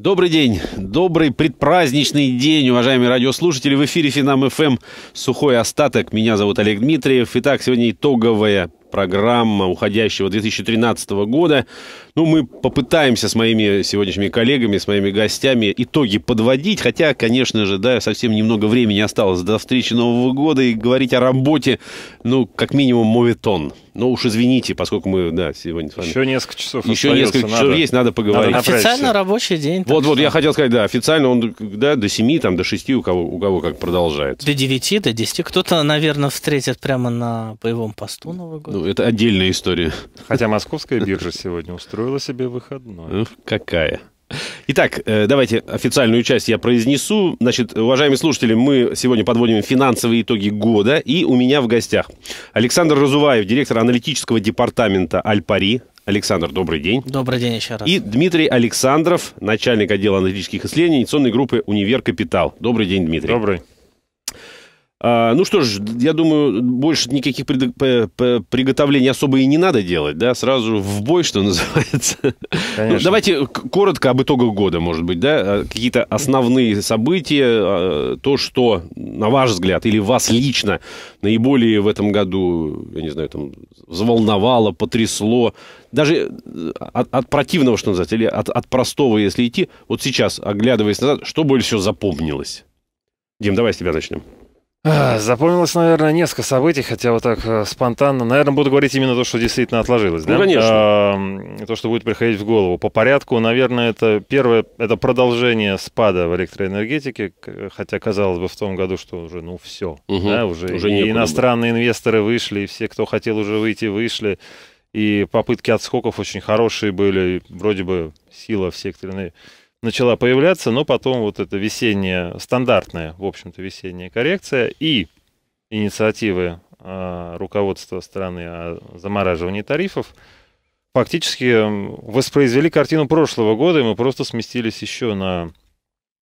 Добрый день, добрый предпраздничный день, уважаемые радиослушатели. В эфире Финам ФМ «Сухой остаток». Меня зовут Олег Дмитриев. Итак, сегодня итоговая программа уходящего 2013 года. Ну, мы попытаемся с моими сегодняшними коллегами, с моими гостями итоги подводить, хотя, конечно же, да, совсем немного времени осталось до встречи Нового года, и говорить о работе, ну, как минимум, моветон. Но ну уж извините, поскольку мы, да, сегодня с вами... Еще несколько часов Еще несколько надо, есть, надо поговорить. Надо официально рабочий день. Вот, вот, я хотел сказать, да, официально он да, до 7, там, до 6 у кого, у кого как продолжается. До 9, до 10. Кто-то, наверное, встретит прямо на боевом посту Новый год. Ну, это отдельная история. Хотя московская биржа сегодня устроила себе выходной. Какая? Итак, э, давайте официальную часть я произнесу. Значит, уважаемые слушатели, мы сегодня подводим финансовые итоги года. И у меня в гостях Александр Разуваев, директор аналитического департамента Альпари. Александр, добрый день. Добрый день еще раз. И Дмитрий Александров, начальник отдела аналитических исследований инвестиционной группы «Универ Капитал». Добрый день, Дмитрий. Добрый. А, ну что ж, я думаю, больше никаких приготовлений особо и не надо делать, да? Сразу в бой, что называется. Ну, Конечно. Ну, давайте коротко об итогах года, может быть, да? А, какие-то основные события, а, то, что, на ваш взгляд, или вас лично наиболее в этом году, я не знаю, там, взволновало, потрясло, даже э, от, от противного, что называется, или от, от простого, если идти, вот сейчас, оглядываясь назад, что больше всего запомнилось? Дим, давай с тебя начнем. Запомнилось, наверное, несколько событий, хотя вот так э, спонтанно. Наверное, буду говорить именно то, что действительно отложилось. Ну, конечно. то, что будет приходить в голову. По порядку, наверное, это первое, это продолжение спада в электроэнергетике, хотя казалось бы в том году, что уже, ну, все. Угу. Да, уже уже и иностранные инвесторы вышли, и все, кто хотел уже выйти, вышли. И попытки отскоков очень хорошие были. Вроде бы сила в секторной энергетике начала появляться, но потом вот эта весенняя, стандартная, в общем-то, весенняя коррекция и инициативы э, руководства страны о замораживании тарифов фактически воспроизвели картину прошлого года, и мы просто сместились еще на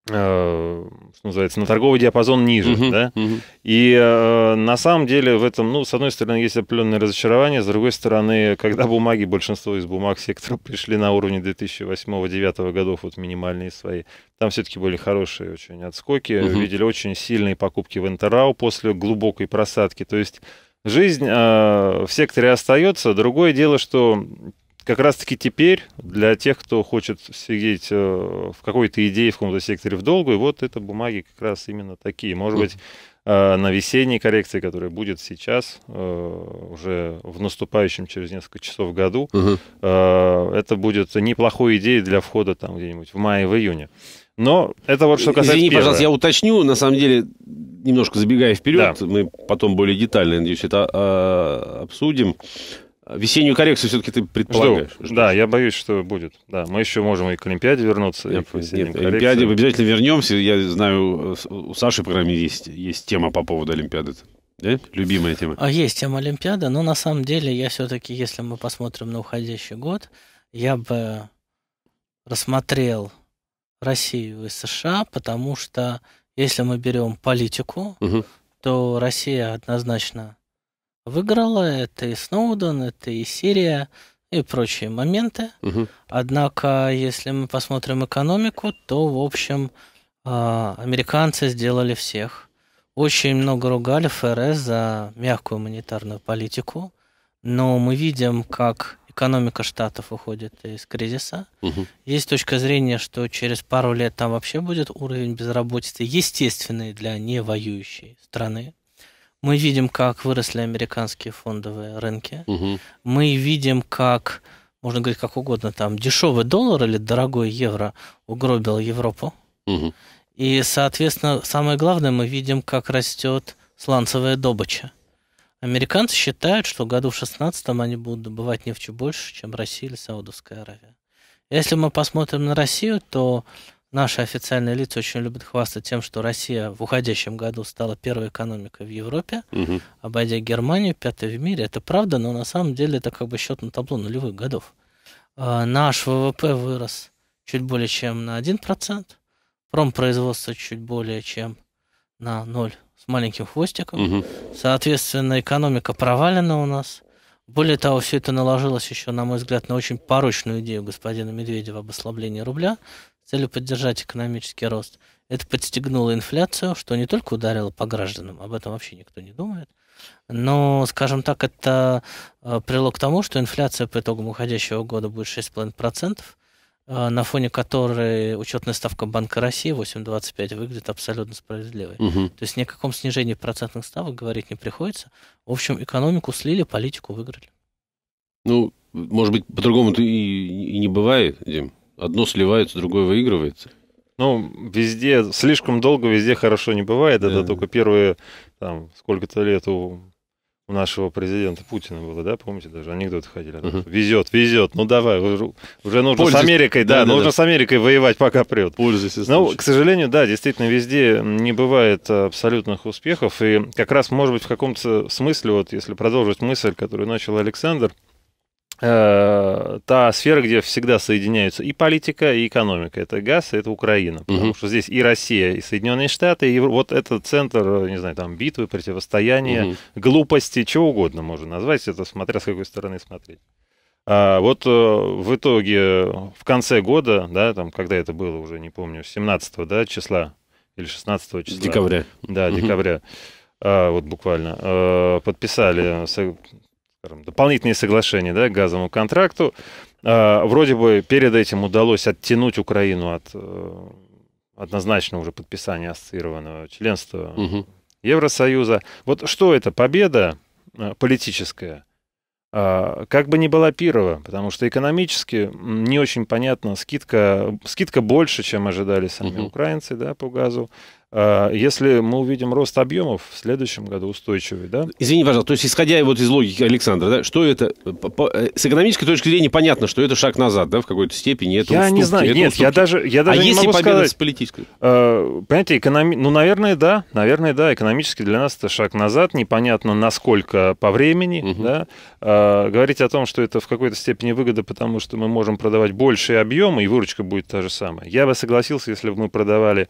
Э, что называется, на торговый диапазон ниже, uh-huh, да? Uh-huh. И э, на самом деле в этом, ну, с одной стороны, есть определенное разочарование, с другой стороны, когда бумаги, большинство из бумаг сектора пришли на уровне 2008-2009 годов, вот минимальные свои, там все-таки были хорошие очень отскоки, uh-huh. видели очень сильные покупки в Интерау после глубокой просадки, то есть жизнь э, в секторе остается, другое дело, что как раз-таки теперь для тех, кто хочет сидеть э, в какой-то идее, в каком-то секторе в долгую, вот это бумаги как раз именно такие. Может быть, э, на весенней коррекции, которая будет сейчас, э, уже в наступающем через несколько часов году, это будет неплохой идеей для входа там где-нибудь в мае, в июне. Но это вот что касается... Извини, первое. пожалуйста, я уточню, на самом деле, немножко забегая вперед, да. мы потом более детально, надеюсь, это а, обсудим. Весеннюю коррекцию все-таки ты предполагаешь? Жду. Да, я боюсь, что будет. Да, мы еще можем и к Олимпиаде вернуться. Нет, и к нет, Олимпиаде мы обязательно вернемся. Я знаю, у Саши в программе есть, есть тема по поводу Олимпиады. Да? Любимая тема. А есть тема Олимпиада, но ну, на самом деле я все-таки, если мы посмотрим на уходящий год, я бы рассмотрел Россию и США, потому что если мы берем политику, угу. то Россия однозначно выиграла, это и Сноуден, это и Сирия, и прочие моменты. Угу. Однако, если мы посмотрим экономику, то, в общем, а, американцы сделали всех. Очень много ругали ФРС за мягкую монетарную политику, но мы видим, как экономика штатов уходит из кризиса. Угу. Есть точка зрения, что через пару лет там вообще будет уровень безработицы, естественный для невоюющей страны. Мы видим, как выросли американские фондовые рынки. Угу. Мы видим, как, можно говорить как угодно, там дешевый доллар или дорогой евро угробил Европу. Угу. И, соответственно, самое главное, мы видим, как растет сланцевая добыча. Американцы считают, что году в 16 они будут добывать нефть больше, чем Россия или Саудовская Аравия. Если мы посмотрим на Россию, то Наши официальные лица очень любят хвастаться тем, что Россия в уходящем году стала первой экономикой в Европе, угу. обойдя Германию, пятой в мире. Это правда, но на самом деле это как бы счет на табло нулевых годов. А, наш ВВП вырос чуть более чем на 1%, промпроизводство чуть более чем на 0 с маленьким хвостиком. Угу. Соответственно, экономика провалена у нас. Более того, все это наложилось еще, на мой взгляд, на очень порочную идею господина Медведева об ослаблении рубля, целью поддержать экономический рост. Это подстегнуло инфляцию, что не только ударило по гражданам, об этом вообще никто не думает, но, скажем так, это э, привело к тому, что инфляция по итогам уходящего года будет 6,5%, э, на фоне которой учетная ставка Банка России 8,25 выглядит абсолютно справедливой. Угу. То есть ни о каком снижении процентных ставок говорить не приходится. В общем, экономику слили, политику выиграли. Ну, может быть, по-другому-то и, и не бывает, Дим одно сливается, другое выигрывается. Ну, везде, слишком долго везде хорошо не бывает. Да. Это только первые, там, сколько-то лет у, у нашего президента Путина было, да, помните, даже анекдоты ходили. Угу. Везет, везет, ну давай, уже, уже нужно Пользуйся. с Америкой, да, да, да нужно да. с Америкой воевать, пока прет. Пользуйся. Ну, к сожалению, да, действительно, везде не бывает абсолютных успехов. И как раз, может быть, в каком-то смысле, вот если продолжить мысль, которую начал Александр, Э, та сфера, где всегда соединяются и политика, и экономика. Это газ, это Украина. Потому угу. что здесь и Россия, и Соединенные Штаты, и вот этот центр, э, не знаю, там битвы, противостояния, угу. глупости, чего угодно можно назвать, это смотря с какой стороны смотреть. А вот э, в итоге, в конце года, да, там, когда это было уже, не помню, 17 да, числа или 16 числа. Декабря. Да, угу. декабря. А, вот буквально. Подписали скажем, дополнительные соглашения да, к газовому контракту. А, вроде бы перед этим удалось оттянуть Украину от э, однозначно уже подписания ассоциированного членства угу. Евросоюза. Вот что это? Победа э, политическая? А, как бы ни была Пирова, потому что экономически не очень понятно, скидка, скидка больше, чем ожидали сами угу. украинцы да, по газу. Э, если мы увидим рост объемов в следующем году устойчивый, да? Извини, пожалуйста, то есть исходя вот из логики Александра, да, что это э, с экономической точки зрения понятно, что это шаг назад, да, в какой-то степени. Это я уступки, не знаю, это нет, уступки. я даже я а даже а не если могу победа сказать. с политической? Э, понимаете, экономи... ну наверное да, наверное да, экономически для нас это шаг назад, непонятно насколько по времени, угу. да. Э, говорить о том, что это в какой-то степени выгода, потому что мы можем продавать большие объемы и выручка будет та же самая. Я бы согласился, если бы мы продавали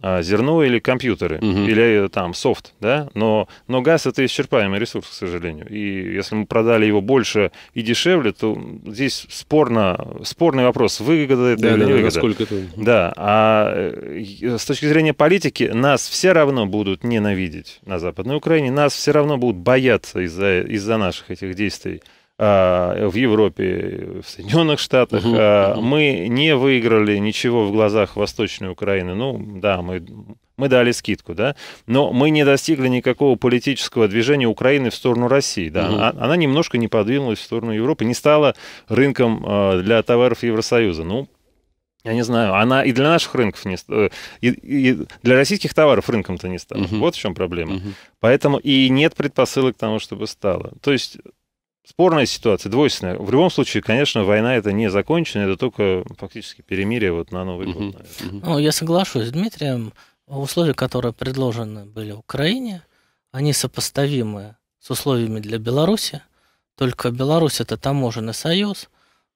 а, зерно или компьютеры, угу. или э, там софт, да, но, но газ это исчерпаемый ресурс, к сожалению. И если мы продали его больше и дешевле, то здесь спорно, спорный вопрос, выгода это да, или да, не выгода. Насколько это... Да, а э, э, с точки зрения политики нас все равно будут ненавидеть на Западной Украине, нас все равно будут бояться из-за из, -за, из -за наших этих действий. Э, в Европе, в Соединенных Штатах. Э, мы не выиграли ничего в глазах Восточной Украины. Ну, да, мы, мы дали скидку, да, но мы не достигли никакого политического движения Украины в сторону России. Да. А, она, немножко не подвинулась в сторону Европы, не стала рынком э, для товаров Евросоюза. Ну, я не знаю, она и для наших рынков не и, и для российских товаров рынком-то не стала. Угу. Вот в чем проблема. Угу. Поэтому и нет предпосылок к тому, чтобы стало. То есть спорная ситуация, двойственная. В любом случае, конечно, война это не закончена, это только фактически перемирие вот на Новый год. Ну, я соглашусь с Дмитрием. Условия, которые предложены были Украине, они сопоставимы с условиями для Беларуси. Только Беларусь это таможенный союз,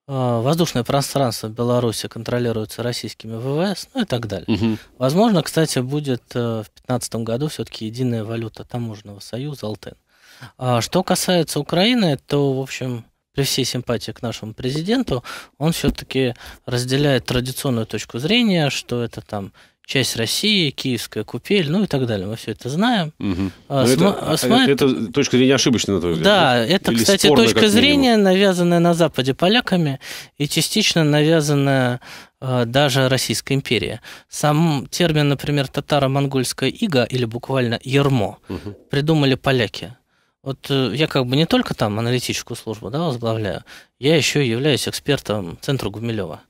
а, воздушное пространство Беларуси контролируется российскими ВВС, ну и так далее. Угу. Возможно, кстати, будет э, в 2015 году все-таки единая валюта таможенного союза Алтен. Угу. А что касается Украины, то, в общем, при всей симпатии к нашему президенту, он все-таки разделяет традиционную точку зрения, что это там часть России, киевская купель, ну и так далее. Мы все это знаем. Угу. А, ну, см... это, а, см... это точка зрения ошибочная, на твой взгляд? Да, это, Или кстати, спорно, точка зрения, навязанная на Западе поляками и частично навязанная а, даже Российской империи. Сам термин, например, татаро-монгольская ига или буквально ермо угу. придумали поляки. Вот э, я как бы не только там аналитическую службу да, возглавляю, я еще являюсь экспертом Центра Гумилева.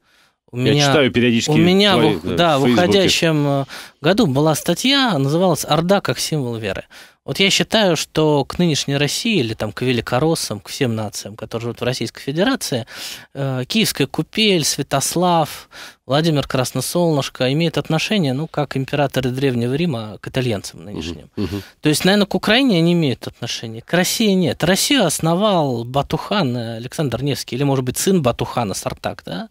У я меня, читаю периодически. У меня твои, да, в, в выходящем э, году была статья, называлась «Орда как символ веры». Вот я считаю, что к нынешней России или там к великороссам, к всем нациям, которые живут в Российской Федерации, э, Киевская купель, Святослав, Владимир Красносолнышко имеют отношение, ну, как императоры Древнего Рима к итальянцам нынешним. Угу, угу. То есть, наверное, к Украине они имеют отношение, к России нет. Россию основал Батухан э, Александр Невский, или, может быть, сын Батухана Сартак, да?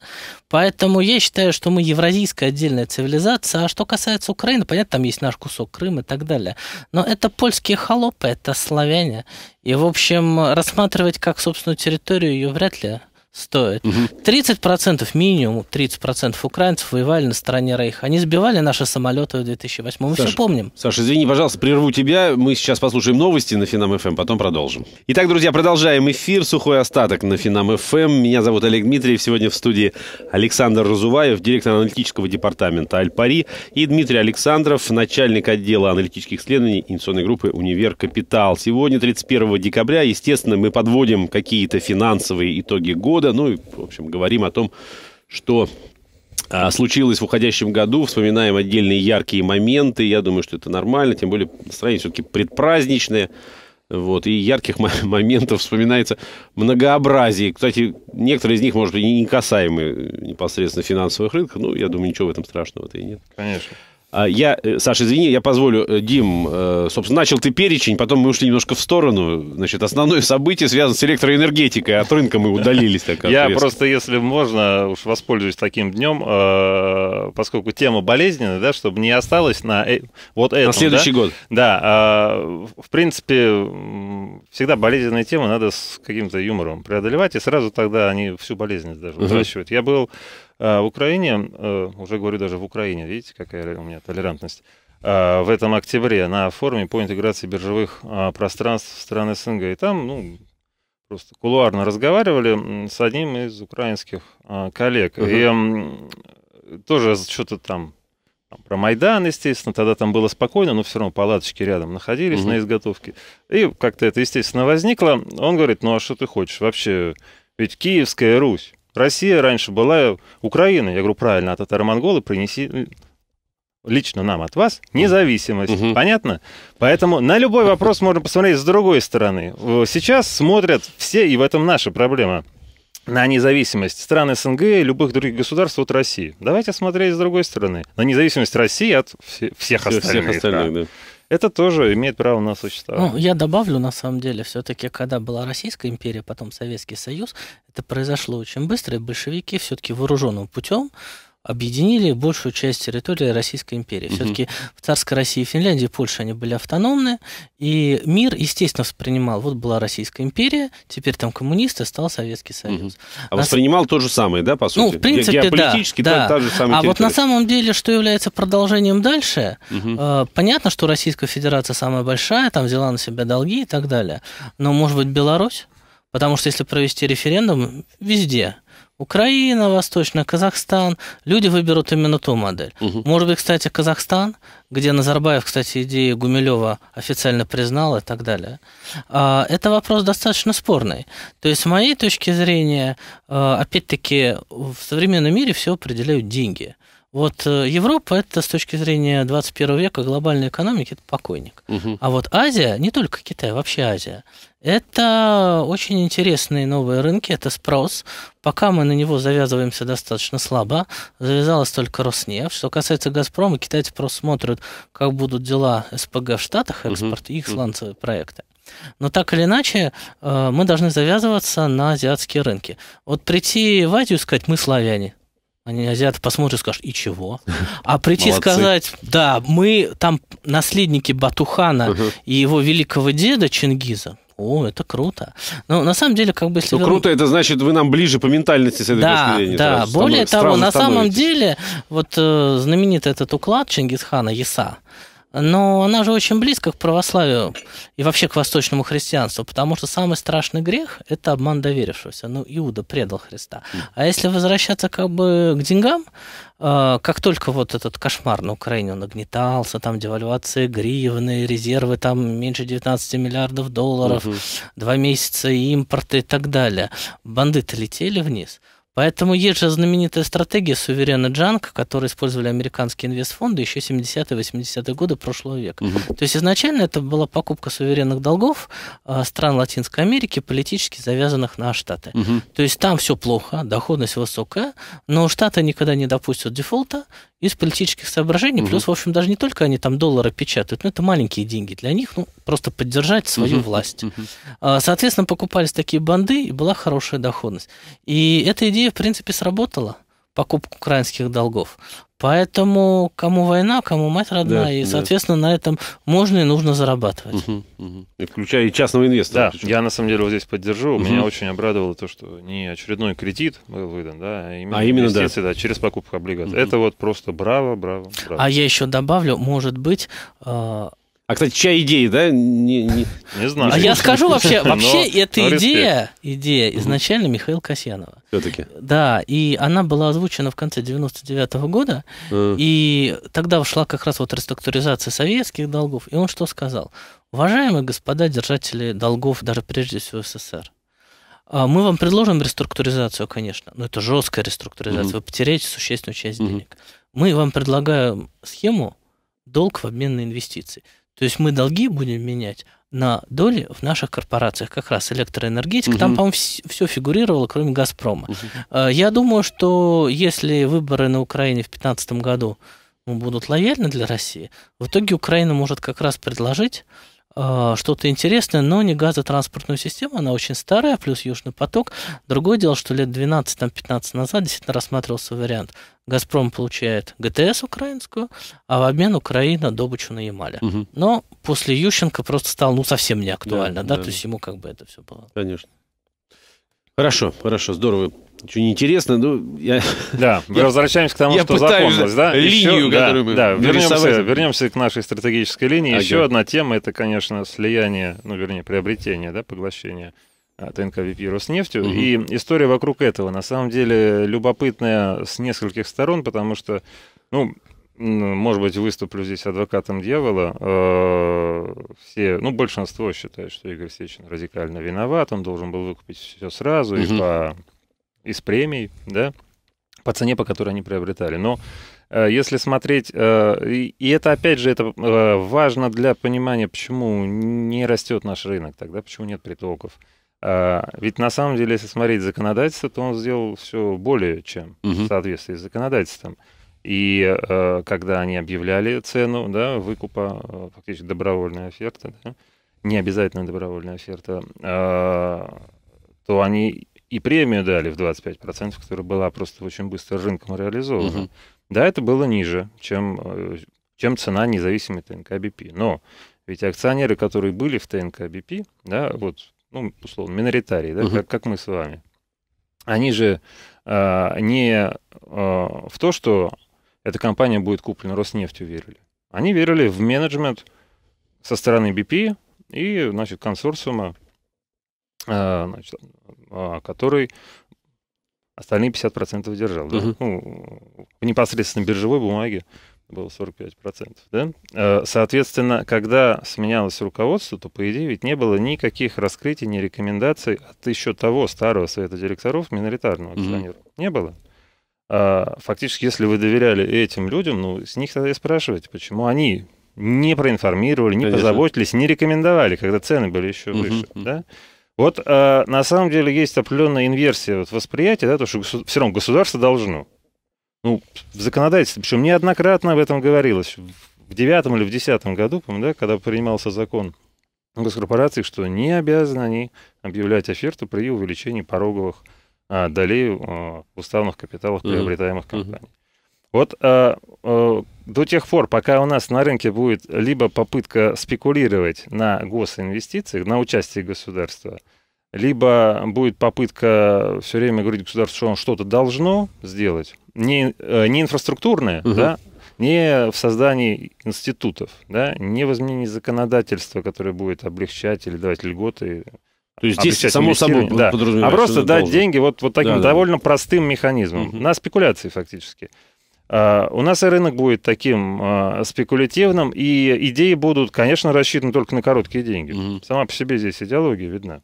Поэтому я считаю, что мы евразийская отдельная цивилизация, а что касается Украины, понятно, там есть наш кусок Крыма и так далее, но это польская русские холопы, это славяне. И, в общем, рассматривать как собственную территорию ее вряд ли стоит. Угу. 30% минимум, 30% украинцев воевали на стороне Рейха. Они сбивали наши самолеты в 2008 Мы Саша, все помним. Саша, извини, пожалуйста, прерву тебя. Мы сейчас послушаем новости на Финам ФМ, эм, потом продолжим. Итак, друзья, продолжаем эфир. Сухой остаток на Финам ФМ. Эм. Меня зовут Олег Дмитриев. Сегодня в студии Александр Разуваев, директор аналитического департамента Альпари и Дмитрий Александров, начальник отдела аналитических исследований инициационной группы «Универ Капитал». Сегодня, 31 декабря, естественно, мы подводим какие-то финансовые итоги года года. Ну и, в общем, говорим о том, что а, случилось в уходящем году. Вспоминаем отдельные яркие моменты. Я думаю, что это нормально. Тем более настроение все-таки предпраздничное. Вот, и ярких моментов вспоминается многообразие. Кстати, некоторые из них, может быть, не касаемы непосредственно финансовых рынков. Ну, я думаю, ничего в этом страшного-то и нет. Конечно. А, я, э, Саша, извини, я позволю, э, Дим, э, собственно, начал ты перечень, потом мы ушли немножко в сторону. Значит, основное событие связано с электроэнергетикой, от рынка мы удалились. Так, я просто, если можно, уж воспользуюсь таким днем, поскольку тема болезненная, да, чтобы не осталось на вот этом. На следующий да? год. Да, в принципе, всегда болезненные темы надо с каким-то юмором преодолевать, и сразу тогда они всю болезненность даже утрачивают. Угу. Я был а, в Украине, э, уже говорю даже в Украине, видите, какая у меня толерантность, а, в этом октябре на форуме по интеграции биржевых а, пространств стран СНГ. И там, ну, просто кулуарно разговаривали с одним из украинских коллег. Угу. И тоже что-то там про Майдан, естественно, тогда там было спокойно, но все равно палаточки рядом находились угу. на изготовке. И как-то это, естественно, возникло. Он говорит, ну а что ты хочешь? Вообще, ведь Киевская Русь Россия раньше была э, Украина. Я говорю, правильно, а татаро-монголы принеси э, лично нам от вас независимость. Угу. Понятно? Поэтому на любой вопрос можно посмотреть с другой стороны. Э, сейчас смотрят все, и в этом наша проблема, на независимость стран СНГ и любых других государств от России. Давайте смотреть с другой стороны. На независимость России от всех остальных. Всех остальных да. Да это тоже имеет право на существование. Ну, я добавлю, на самом деле, все-таки, когда была Российская империя, потом Советский Союз, это произошло очень быстро, и большевики все-таки вооруженным путем объединили большую часть территории Российской империи. Угу. Все-таки в царской России, Финляндии, Польше они были автономны, и мир, естественно, воспринимал. Вот была Российская империя, теперь там коммунисты, стал Советский Союз. Угу. А на... воспринимал то же самое, да, по ну, сути? Ну, в принципе, Геополитически да. Та, да. та же самая А территория. вот на самом деле, что является продолжением дальше, угу. э, понятно, что Российская Федерация самая большая, там взяла на себя долги и так далее, но, может быть, Беларусь? Потому что если провести референдум везде, Украина, Восточный Казахстан, люди выберут именно ту модель. Угу. Может быть, кстати, Казахстан, где Назарбаев, кстати, идеи Гумилева официально признал и так далее. А, это вопрос достаточно спорный. То есть, с моей точки зрения, а, опять-таки, в современном мире все определяют деньги. Вот э, Европа это с точки зрения 21 века глобальной экономики это покойник. Угу. А вот Азия, не только Китай, а вообще Азия, это очень интересные новые рынки, это спрос. Пока мы на него завязываемся достаточно слабо, завязалась только Роснефть. Что касается Газпрома, китайцы просто смотрят, как будут дела СПГ в Штатах, экспорт угу. и их сланцевые проекты. Но так или иначе, э, мы должны завязываться на азиатские рынки. Вот прийти в Азию и сказать, мы славяне – они азиаты посмотрят и скажут, и чего? А прийти Молодцы. сказать, да, мы там наследники Батухана угу. и его великого деда Чингиза, о, это круто. Но на самом деле, как бы если... Ну, верну... круто, это значит, вы нам ближе по ментальности с этой да, точки зрения. Да, более станов... того, на самом деле, вот э, знаменитый этот уклад Чингисхана, Яса, но она же очень близка к православию и вообще к восточному христианству, потому что самый страшный грех – это обман доверившегося. Ну, Иуда предал Христа. А если возвращаться как бы к деньгам, э, как только вот этот кошмар на Украине нагнетался, там девальвация гривны, резервы там меньше 19 миллиардов долларов, угу. два месяца импорта и так далее, бандиты летели вниз – Поэтому есть же знаменитая стратегия суверена Джанка, которую использовали американские инвестфонды еще 70-80-е годы прошлого века. Угу. То есть изначально это была покупка суверенных долгов а, стран Латинской Америки, политически завязанных на Штаты. Угу. То есть там все плохо, доходность высокая, но Штаты никогда не допустят дефолта из политических соображений. Угу. Плюс, в общем, даже не только они там доллары печатают, но это маленькие деньги для них, ну, просто поддержать свою угу. власть. Угу. Соответственно, покупались такие банды, и была хорошая доходность. И эта идея идея, в принципе, сработала. Покупка украинских долгов. Поэтому кому война, кому мать родная, да, и, соответственно, да. на этом можно и нужно зарабатывать. Угу, угу. И включая и частного инвестора. Да, причем. я на самом деле вот здесь поддержу. Угу. Меня очень обрадовало то, что не очередной кредит был выдан, да, а именно, а именно да. да, через покупку облигаций. Угу. Это вот просто браво, браво, браво. А я еще добавлю, может быть, а, а, кстати, чья идея, да? Не, не... не знаю. А я скажу вообще, вообще но, эта но идея, идея изначально Михаила Касьянова. Все-таки. Да, и она была озвучена в конце 99-го года, mm. и тогда вошла как раз вот реструктуризация советских долгов, и он что сказал? Уважаемые господа держатели долгов, даже прежде всего СССР, а, мы вам предложим реструктуризацию, конечно, но это жесткая реструктуризация, mm-hmm. вы потеряете существенную часть mm-hmm. денег. Мы вам предлагаем схему долг в обмен на инвестиции. То есть мы долги будем менять на доли в наших корпорациях, как раз электроэнергетика. Угу. Там, по-моему, все фигурировало, кроме «Газпрома». Угу. Я думаю, что если выборы на Украине в 2015 году ну, будут лояльны для России, в итоге Украина может как раз предложить а, что-то интересное, но не газотранспортную систему, она очень старая, плюс Южный поток. Другое дело, что лет 12-15 назад действительно рассматривался вариант Газпром получает ГТС украинскую, а в обмен Украина добычу на Ямале. Угу. Но после Ющенко просто стало ну совсем неактуально, да, да, да, то есть ему как бы это все было. Конечно. Хорошо, хорошо, здорово. Очень интересно, ну я. Да, мы я, возвращаемся к тому, я что закончилось, да? Линию, Еще, которую да, мы да, вернемся, вернемся к нашей стратегической линии. Ага. Еще одна тема это, конечно, слияние, ну вернее, приобретение, да, поглощение Э, ТНК ВИП Роснефтью. Угу. И история вокруг этого, на самом деле, любопытная с нескольких сторон, потому что, ну, может быть, выступлю здесь адвокатом дьявола. Э, все, ну, большинство считает, что Игорь Сечин радикально виноват, он должен был выкупить все сразу угу. и, по, из премий, да, по цене, по которой они приобретали. Но э, если смотреть, и это опять же это важно для понимания, почему не растет наш рынок, тогда почему нет притоков. А, ведь на самом деле, если смотреть законодательство, то он сделал все более чем угу. в соответствии с законодательством. И а, когда они объявляли цену да, выкупа, а, фактически добровольная оферта, да, не обязательно добровольная оферта, то они и премию дали в 25%, которая была просто очень быстро рынком реализована. Угу. Да, это было ниже, чем, чем цена независимой ТНК-БП. Но ведь акционеры, которые были в ТНК-БП, да, вот ну, условно, миноритарии, да, угу. как, как мы с вами, они же э, не э, в то, что эта компания будет куплена Роснефтью, верили. Они верили в менеджмент со стороны BP и, значит, консорциума, э, значит, который остальные 50% держал. Да? Ну, в непосредственно биржевой бумаге было 45%. Да? Э, соответственно, когда сменялось руководство, то, по идее, ведь не было никаких раскрытий, ни рекомендаций от еще того старого совета директоров миноритарного акционера. Mm-hmm. Не было. А, фактически, если вы доверяли этим людям, ну, с них тогда и спрашивайте, почему они не проинформировали, не Конечно. позаботились, не рекомендовали, когда цены были еще uh-huh. выше. Да? Вот э, на самом деле есть определенная инверсия вот, восприятия, да, то, что госу- все равно государство должно ну, в законодательстве, причем неоднократно об этом говорилось, в девятом или в десятом году, да, когда принимался закон о госкорпорациях, что не обязаны они объявлять оферту при увеличении пороговых а, долей а, уставных капиталов приобретаемых mm-hmm. компаний. Вот а, а, до тех пор, пока у нас на рынке будет либо попытка спекулировать на госинвестициях, на участие государства, либо будет попытка все время говорить государству, что он что-то должно сделать, не, э, не инфраструктурная, угу. да, не в создании институтов, да, не в изменении законодательства, которое будет облегчать или давать льготы. То есть здесь само собой да. А просто дать должен. деньги вот, вот таким да, да. довольно простым механизмом, угу. на спекуляции фактически. А, у нас и рынок будет таким а, спекулятивным, и идеи будут, конечно, рассчитаны только на короткие деньги. Угу. Сама по себе здесь идеология видна.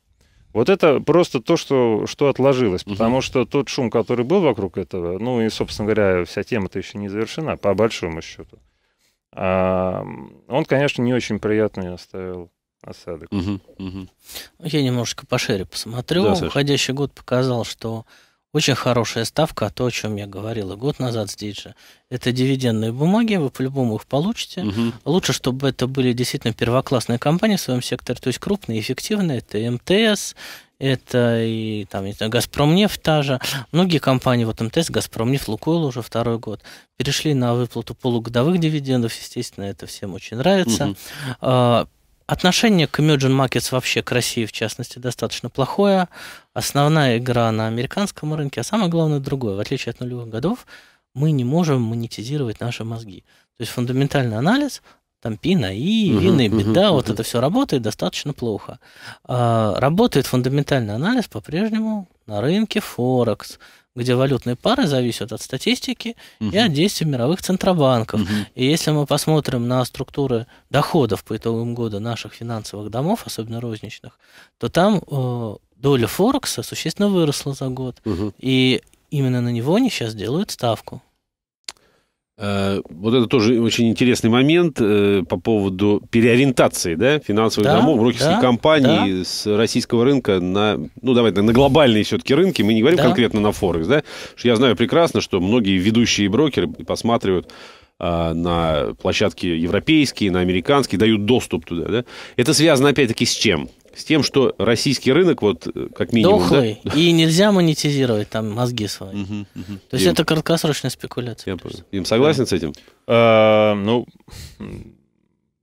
Вот это просто то, что, что отложилось, потому угу. что тот шум, который был вокруг этого, ну и, собственно говоря, вся тема-то еще не завершена, по большому счету. А, он, конечно, не очень приятный оставил осадок. Угу, угу. Я немножко пошире посмотрю. Да, Уходящий год показал, что очень хорошая ставка, то, о чем я говорила год назад здесь же. Это дивидендные бумаги, вы по-любому их получите. Угу. Лучше, чтобы это были действительно первоклассные компании в своем секторе, то есть крупные, эффективные. Это МТС, это и там, не знаю, Газпромнефть та же. Многие компании, вот МТС, Газпромнефть, Лукойл уже второй год, перешли на выплату полугодовых дивидендов, естественно, это всем очень нравится. Угу. Отношение к emerging markets вообще к России, в частности, достаточно плохое основная игра на американском рынке, а самое главное другое. В отличие от нулевых годов, мы не можем монетизировать наши мозги. То есть фундаментальный анализ, там пина и, вина и беда, угу, вот угу. это все работает достаточно плохо. А, работает фундаментальный анализ по-прежнему на рынке Форекс, где валютные пары зависят от статистики угу. и от действий мировых центробанков. Угу. И если мы посмотрим на структуры доходов по итогам года наших финансовых домов, особенно розничных, то там э, доля Форекса существенно выросла за год. Угу. И именно на него они сейчас делают ставку. Э, вот это тоже очень интересный момент э, по поводу переориентации да, финансовых да, домов, брокерских да, компаний да. с российского рынка на, ну давайте на глобальные все-таки рынки. Мы не говорим да. конкретно на Форекс, да? Что я знаю прекрасно, что многие ведущие брокеры посматривают а, на площадки европейские, на американские, дают доступ туда. Да? Это связано, опять-таки, с чем? с тем, что российский рынок, вот э, как минимум... Дохлый, да? и нельзя монетизировать там мозги свои. Угу, угу. То есть им, это краткосрочная спекуляция. Я, им согласен да. с этим? Э, ну,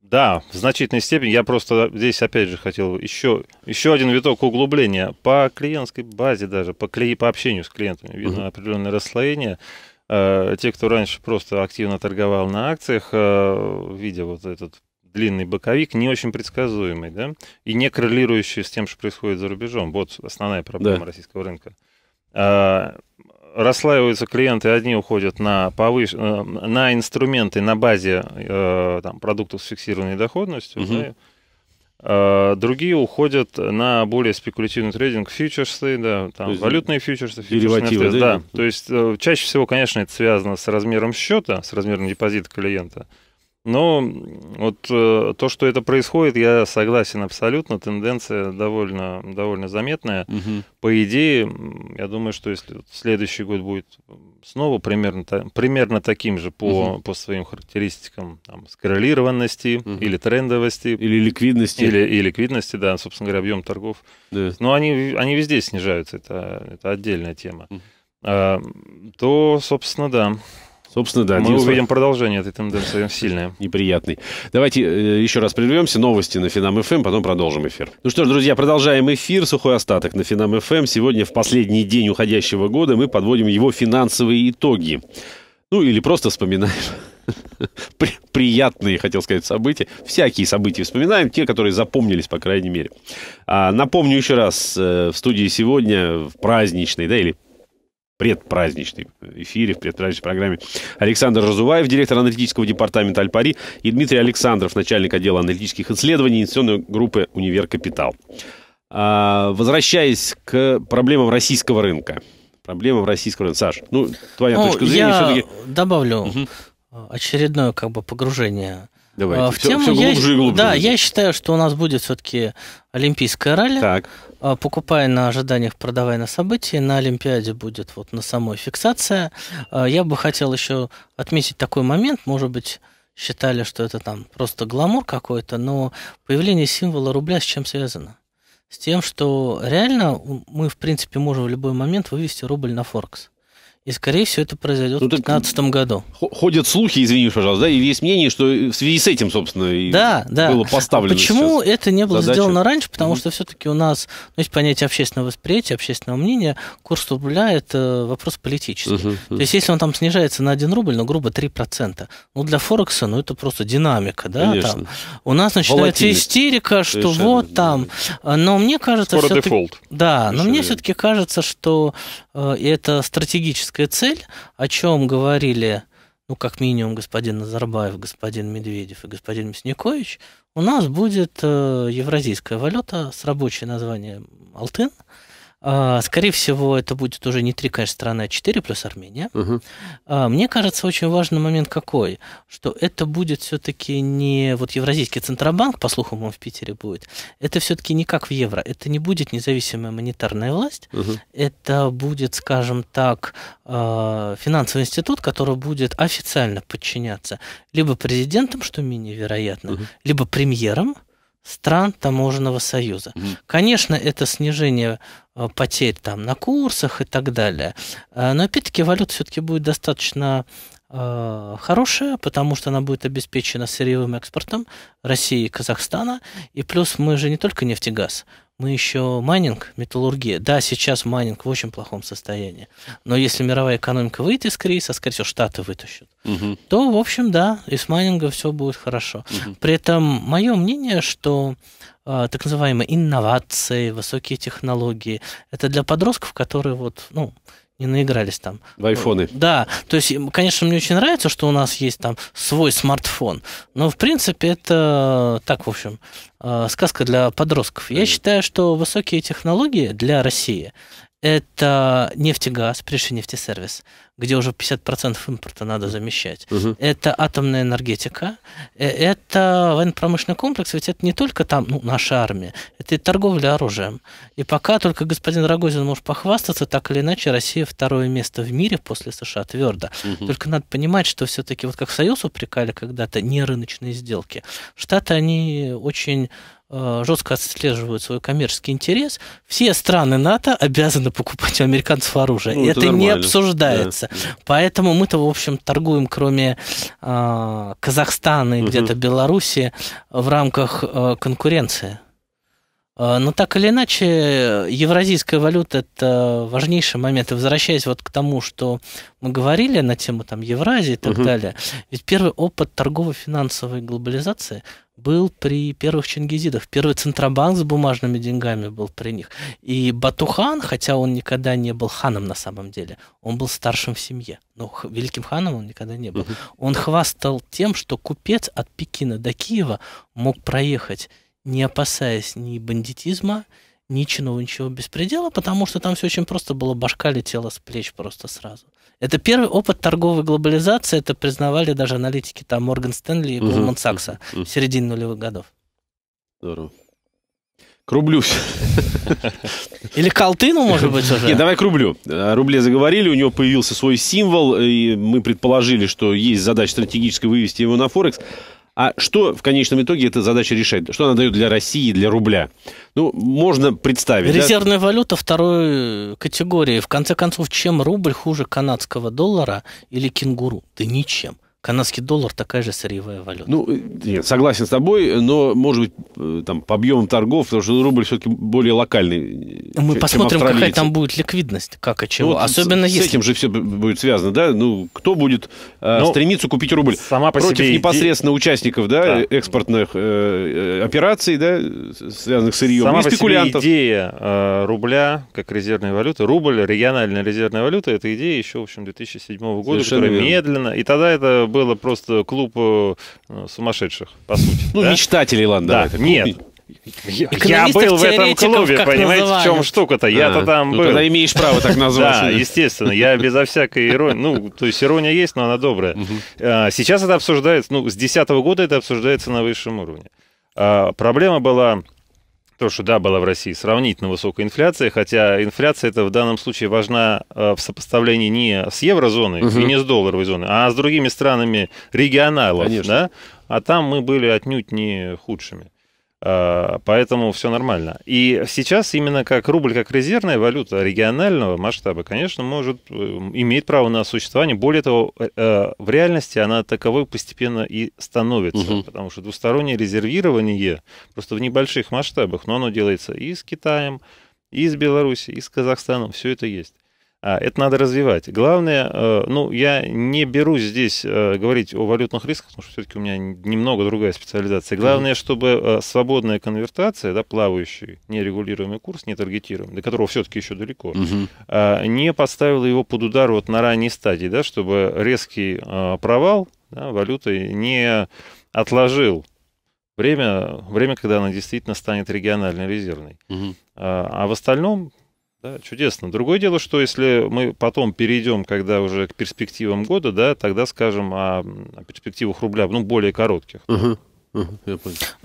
да, в значительной степени. Я просто здесь, опять же, хотел еще, еще один виток углубления. По клиентской базе даже, по, кли, по общению с клиентами видно угу. определенное расслоение э, те, кто раньше просто активно торговал на акциях, э, видя вот этот длинный боковик, не очень предсказуемый, да, и не коррелирующий с тем, что происходит за рубежом. Вот основная проблема да. российского рынка. А, расслаиваются клиенты, одни уходят на, повыш... Э, на инструменты на базе э, там, продуктов с фиксированной доходностью, угу. да, а Другие уходят на более спекулятивный трейдинг, фьючерсы, да, там, есть, валютные фьючерсы, фьючерсы, да, да. То есть э, чаще всего, конечно, это связано с размером счета, с размером депозита клиента. Но вот э, то, что это происходит, я согласен абсолютно. Тенденция довольно, довольно заметная. Угу. По идее, я думаю, что если следующий год будет снова примерно, примерно таким же по, угу. по своим характеристикам там, скоррелированности угу. или трендовости. Или ликвидности. Или, и ликвидности, да, собственно говоря, объем торгов. Да. Но они, они везде снижаются, это, это отдельная тема. Угу. А, то, собственно, да. Собственно, да. Мы Дим увидим Слав... продолжение этой тенденции, сильное. Неприятный. Давайте э, еще раз прервемся. Новости на Финам ФМ, эм, потом продолжим эфир. Ну что ж, друзья, продолжаем эфир. Сухой остаток на Финам ФМ. Эм. Сегодня, в последний день уходящего года, мы подводим его финансовые итоги. Ну, или просто вспоминаем приятные, хотел сказать, события. Всякие события вспоминаем, те, которые запомнились, по крайней мере. А, напомню еще раз, э, в студии сегодня, в праздничной, да, или предпраздничном эфире, в предпраздничной программе Александр Разуваев, директор аналитического департамента Альпари, и Дмитрий Александров, начальник отдела аналитических исследований инвестиционной группы «Универ Капитал». А, возвращаясь к проблемам российского рынка. Проблемам российского рынка. Саш, ну, твоя ну, точка зрения я все-таки... добавлю угу. очередное как бы погружение Давайте. А, в тему все глубже я, и глубже. Да, будет. я считаю, что у нас будет все-таки олимпийская ралли. Так. А, покупая на ожиданиях, продавая на событии. На Олимпиаде будет вот на самой фиксация. А, я бы хотел еще отметить такой момент, может быть, считали, что это там просто гламур какой-то, но появление символа рубля с чем связано? С тем, что реально мы, в принципе, можем в любой момент вывести рубль на Форекс. И, скорее всего, это произойдет ну, в 2015 году. Ходят слухи, извини, пожалуйста, да, и есть мнение, что в связи с этим, собственно, и да, да. было поставлено. А почему это не было задача? сделано раньше? Потому mm-hmm. что все-таки у нас ну, есть понятие общественного восприятия, общественного мнения. Курс рубля – это э, вопрос политический. Uh-huh, uh-huh. То есть, если он там снижается на 1 рубль, ну, грубо 3%, ну, для Форекса, ну, это просто динамика, да, Конечно. там. У нас начинается истерика, что Совершенно. вот там. Но мне кажется, Скоро все-таки... дефолт. Да, Совершенно. но мне все-таки кажется, что э, это стратегически политическая цель, о чем говорили, ну, как минимум, господин Назарбаев, господин Медведев и господин Мясникович, у нас будет э, евразийская валюта с рабочим названием «Алтын», а, скорее всего, это будет уже не три, конечно, страны, а четыре плюс Армения. Угу. Мне кажется, очень важный момент какой, что это будет все-таки не вот Евразийский Центробанк, по слухам, он в Питере будет, это все-таки не как в евро, это не будет независимая монетарная власть, угу. это будет, скажем так, а, финансовый институт, который будет официально подчиняться либо президентам, что менее вероятно, угу. либо премьером, стран таможенного союза. Угу. Конечно, это снижение э, потерь там на курсах и так далее. Э, но опять-таки валюта все-таки будет достаточно Э, хорошая, потому что она будет обеспечена сырьевым экспортом России и Казахстана. И плюс мы же не только нефть и газ, мы еще майнинг, металлургия. Да, сейчас майнинг в очень плохом состоянии. Но если мировая экономика выйдет из кризиса, скорее всего, Штаты вытащат, угу. то, в общем, да, из майнинга все будет хорошо. Угу. При этом мое мнение, что э, так называемые инновации, высокие технологии, это для подростков, которые вот, ну, не наигрались там. В айфоны. Э, да, то есть, конечно, мне очень нравится, что у нас есть там свой смартфон, но, в принципе, это так, в общем, э, сказка для подростков. Я считаю, что высокие технологии для России это нефтегаз, прежде нефтесервис, где уже 50% импорта надо замещать. Угу. Это атомная энергетика, э, это военно-промышленный комплекс, ведь это не только там ну, наша армия, это и торговля оружием. И пока только господин Рогозин может похвастаться, так или иначе Россия второе место в мире после США твердо. Угу. Только надо понимать, что все-таки, вот как в Союз упрекали когда-то, не рыночные сделки. Штаты, они очень Э, жестко отслеживают свой коммерческий интерес, все страны НАТО обязаны покупать у американцев оружие. Ну, это это не обсуждается. Да. Поэтому мы-то, в общем, торгуем, кроме э, Казахстана и угу. где-то Белоруссии, в рамках э, конкуренции. А, но так или иначе, евразийская валюта – это важнейший момент. И возвращаясь вот к тому, что мы говорили на тему там, Евразии и так угу. далее, ведь первый опыт торгово-финансовой глобализации был при первых чингизидах. Первый Центробанк с бумажными деньгами был при них. И Батухан, хотя он никогда не был ханом на самом деле, он был старшим в семье. Но ну, великим ханом он никогда не был. Угу. Он хвастал тем, что купец от Пекина до Киева мог проехать не опасаясь ни бандитизма, ни чиновничьего беспредела, потому что там все очень просто было, башка летела с плеч просто сразу. Это первый опыт торговой глобализации, это признавали даже аналитики там Морган Стэнли и Голдман угу. Сакса в середине нулевых годов. Здорово. К рублю. Или к Алтыну, может быть, уже? Нет, давай к рублю. О рубле заговорили, у него появился свой символ, и мы предположили, что есть задача стратегическая вывести его на Форекс. А что в конечном итоге эта задача решает? Что она дает для России, для рубля? Ну, можно представить. Резервная да? валюта второй э, категории. В конце концов, чем рубль хуже канадского доллара или кенгуру? Да ничем. Канадский доллар такая же сырьевая валюта. Ну, э, нет, согласен с тобой, но, может быть, э, там по объемам торгов, потому что рубль все-таки более локальный. Э, Мы чем посмотрим, какая там будет ликвидность, как и чего. Ну, Особенно с, если... С этим же все будет связано, да? Ну, кто будет э, ну, стремиться купить рубль? Сама по Против себе непосредственно иде... участников, да, да. экспортных э, операций, да, связанных с сырьем, сама и спекулянтов. По идея рубля как резервной валюты, рубль, региональная резервная валюта, это идея еще, в общем, 2007 года, Совершенно которая верно. медленно, и тогда это было просто клуб э, сумасшедших, по сути. Ну, да? мечтателей, ладно, да. Давай, Нет, я был в этом клубе, понимаете, называют. в чем штука-то? Я-то а, там ну, был. Тогда имеешь право так назвать. Да, естественно, я безо всякой иронии. Ну, то есть ирония есть, но она добрая. А, сейчас это обсуждается, ну, с 2010 года это обсуждается на высшем уровне. А, проблема была то, что да, была в России сравнительно высокая инфляция, хотя инфляция это в данном случае важна э, в сопоставлении не с еврозоной угу. и не с долларовой зоной, а с другими странами регионалов, Конечно. да, а там мы были отнюдь не худшими. Э, поэтому все нормально. И сейчас именно как рубль, как резервная валюта регионального масштаба, конечно, может, э, имеет право на существование. Более того, э, в реальности она таковой постепенно и становится, угу. потому что двустороннее резервирование просто в небольших масштабах, но оно делается и с Китаем, и с Беларусью, и с Казахстаном, все это есть. А, это надо развивать. Главное, э, ну, я не берусь здесь э, говорить о валютных рисках, потому что все-таки у меня немного другая специализация. Главное, чтобы э, свободная конвертация, да, плавающий, нерегулируемый курс, не таргетируемый, до которого все-таки еще далеко, угу. не поставила его под удар вот на ранней стадии, да, чтобы резкий провал да, валюты не отложил время, время, когда она действительно станет региональной резервной. Угу. а в остальном да, чудесно. Другое дело, что если мы потом перейдем, когда уже к перспективам года, да, тогда скажем о, о перспективах рубля, ну, более коротких. Угу. угу я,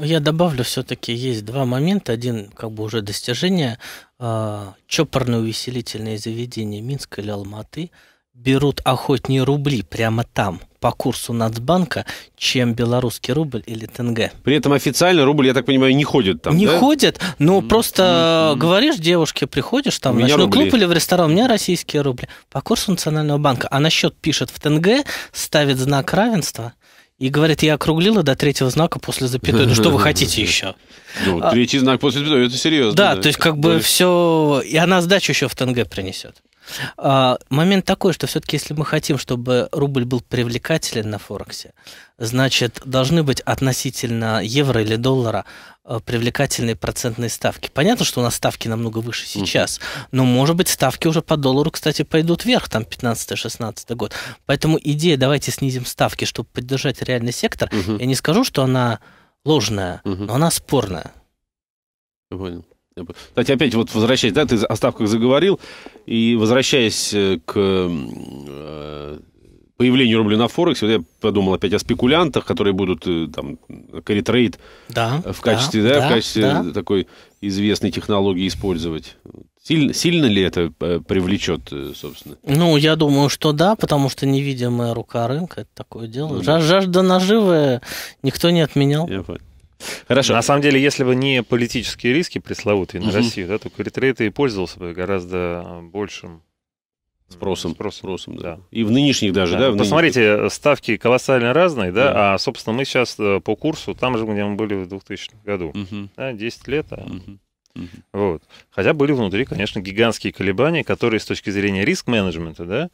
я добавлю, все-таки есть два момента. Один, как бы уже достижение, а, чопорные увеселительные заведения Минска или Алматы – берут охотнее рубли прямо там по курсу Нацбанка, чем белорусский рубль или тнг. При этом официально рубль, я так понимаю, не ходит там, Не да? ходит, но mm-hmm. просто mm-hmm. говоришь девушке, приходишь там в ночной рубли. клуб или в ресторан, у меня российские рубли, по курсу Национального банка. А на счет пишет в тнг, ставит знак равенства, и говорит, я округлила до третьего знака после запятой. Ну что вы хотите еще? Ну, а, третий знак после запятой, это серьезно. да, то есть как бы все... И она сдачу еще в ТНГ принесет. А, момент такой, что все-таки если мы хотим, чтобы рубль был привлекателен на Форексе, значит, должны быть относительно евро или доллара э, привлекательные процентные ставки. Понятно, что у нас ставки намного выше сейчас, но, может быть, ставки уже по доллару, кстати, пойдут вверх, там, 15-16 год. Поэтому идея «давайте снизим ставки, чтобы поддержать реальный сектор», угу. я не скажу, что она ложная, угу. но она спорная. Понял. Кстати, опять вот возвращаясь, да, ты о ставках заговорил, и возвращаясь э, к э, появлению рубля на Форексе, вот я подумал опять о спекулянтах, которые будут э, там каритрейд да, в качестве, да, да, в качестве да. такой известной технологии использовать. Сильно, сильно ли это привлечет, собственно? Ну, я думаю, что да, потому что невидимая рука рынка это такое дело. Ну жажда наживы никто не отменял. Я понял. Хорошо. На самом деле, если бы не политические риски пресловутые на угу. Россию, да, то эритрей и пользовался бы гораздо большим Спросом. Спросом, спросом да. да. И в нынешних даже, да? да ну, Посмотрите, нынешних. ставки колоссально разные, да? да, а, собственно, мы сейчас э, по курсу там же, где мы были в 2000 году, угу. да, 10 лет. А... Угу. Угу. Вот. Хотя были внутри, конечно, гигантские колебания, которые с точки зрения риск-менеджмента, да,